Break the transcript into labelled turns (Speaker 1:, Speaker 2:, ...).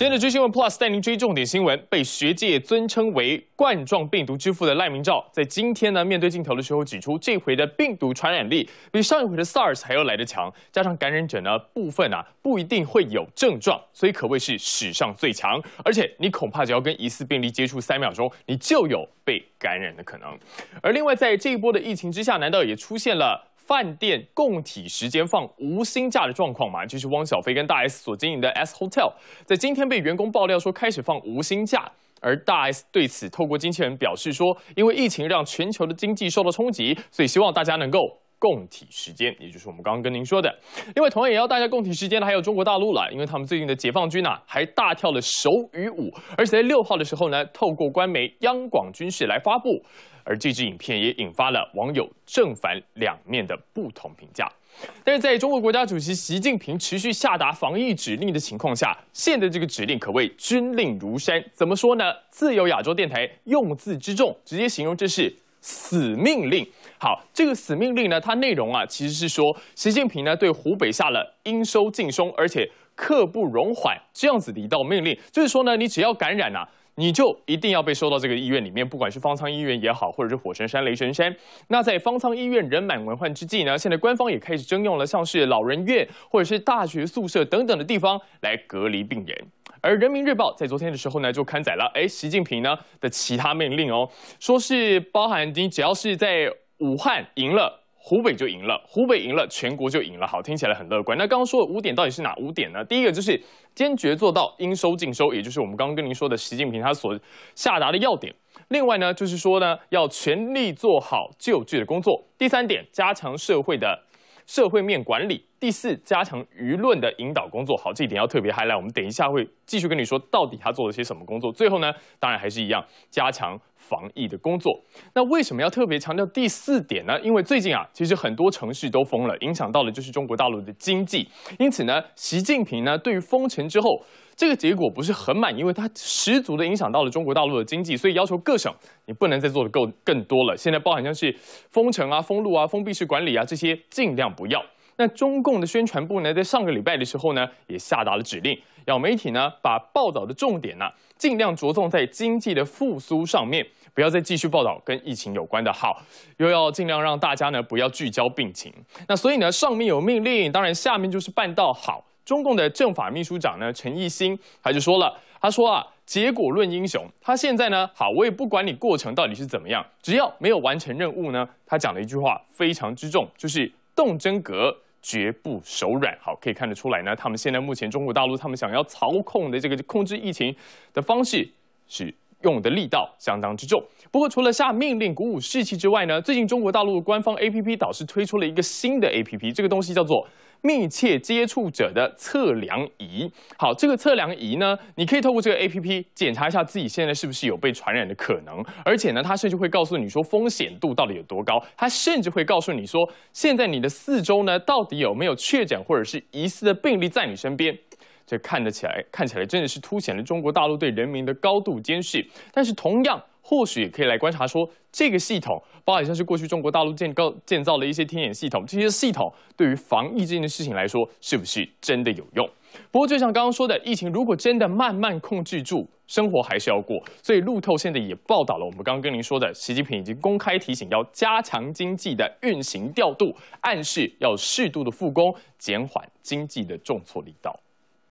Speaker 1: 今天的《追新闻 Plus 带您追重点新闻。被学界尊称为冠状病毒之父的赖明照，在今天呢面对镜头的时候指出，这回的病毒传染力比上一回的 SARS 还要来得强，加上感染者呢部分啊不一定会有症状，所以可谓是史上最强。而且你恐怕只要跟疑似病例接触三秒钟，你就有被感染的可能。而另外在这一波的疫情之下，难道也出现了？饭店供体时间放无薪假的状况嘛，就是汪小菲跟大 S 所经营的 S Hotel，在今天被员工爆料说开始放无薪假，而大 S 对此透过经纪人表示说，因为疫情让全球的经济受到冲击，所以希望大家能够。供体时间，也就是我们刚刚跟您说的。另外，同样也要大家供体时间的还有中国大陆了，因为他们最近的解放军呢还大跳了手语舞，而且在六号的时候呢，透过官媒央广军事来发布，而这支影片也引发了网友正反两面的不同评价。但是在中国国家主席习近平持续下达防疫指令的情况下，现在这个指令可谓军令如山。怎么说呢？自由亚洲电台用字之重，直接形容这是。死命令，好，这个死命令呢，它内容啊，其实是说习近平呢对湖北下了应收尽收，而且刻不容缓这样子的一道命令，就是说呢，你只要感染啊。你就一定要被收到这个医院里面，不管是方舱医院也好，或者是火神山、雷神山。那在方舱医院人满为患之际呢，现在官方也开始征用了像是老人院或者是大学宿舍等等的地方来隔离病人。而人民日报在昨天的时候呢，就刊载了哎，习近平呢的其他命令哦，说是包含你只要是在武汉赢了，湖北就赢了，湖北赢了，全国就赢了，好，听起来很乐观。那刚刚说的五点到底是哪五点呢？第一个就是坚决做到应收尽收，也就是我们刚刚跟您说的习近平他所下达的要点。另外呢，就是说呢，要全力做好救治的工作。第三点，加强社会的。社会面管理，第四，加强舆论的引导工作。好，这一点要特别 highlight。我们等一下会继续跟你说到底他做了些什么工作。最后呢，当然还是一样，加强防疫的工作。那为什么要特别强调第四点呢？因为最近啊，其实很多城市都封了，影响到了就是中国大陆的经济。因此呢，习近平呢对于封城之后。这个结果不是很满意，因为它十足的影响到了中国大陆的经济，所以要求各省你不能再做的够更多了。现在包含像是封城啊、封路啊、封闭式管理啊这些，尽量不要。那中共的宣传部呢，在上个礼拜的时候呢，也下达了指令，要媒体呢把报道的重点呢，尽量着重在经济的复苏上面，不要再继续报道跟疫情有关的。好，又要尽量让大家呢不要聚焦病情。那所以呢，上面有命令，当然下面就是办到好。中共的政法秘书长呢陈义兴他就说了，他说啊，结果论英雄。他现在呢，好，我也不管你过程到底是怎么样，只要没有完成任务呢，他讲了一句话非常之重，就是动真格，绝不手软。好，可以看得出来呢，他们现在目前中国大陆他们想要操控的这个控制疫情的方式是用的力道相当之重。不过除了下命令、鼓舞士气之外呢，最近中国大陆官方 A P P 倒是推出了一个新的 A P P，这个东西叫做。密切接触者的测量仪，好，这个测量仪呢，你可以透过这个 A P P 检查一下自己现在是不是有被传染的可能，而且呢，它甚至会告诉你说风险度到底有多高，它甚至会告诉你说现在你的四周呢到底有没有确诊或者是疑似的病例在你身边，这看得起来看起来真的是凸显了中国大陆对人民的高度监视，但是同样。或许也可以来观察说，这个系统，包括像是过去中国大陆建高建造的一些天眼系统，这些系统对于防疫这件事情来说，是不是真的有用？不过就像刚刚说的，疫情如果真的慢慢控制住，生活还是要过。所以路透现在也报道了，我们刚刚跟您说的，习近平已经公开提醒要加强经济的运行调度，暗示要适度的复工，减缓经济的重挫力道。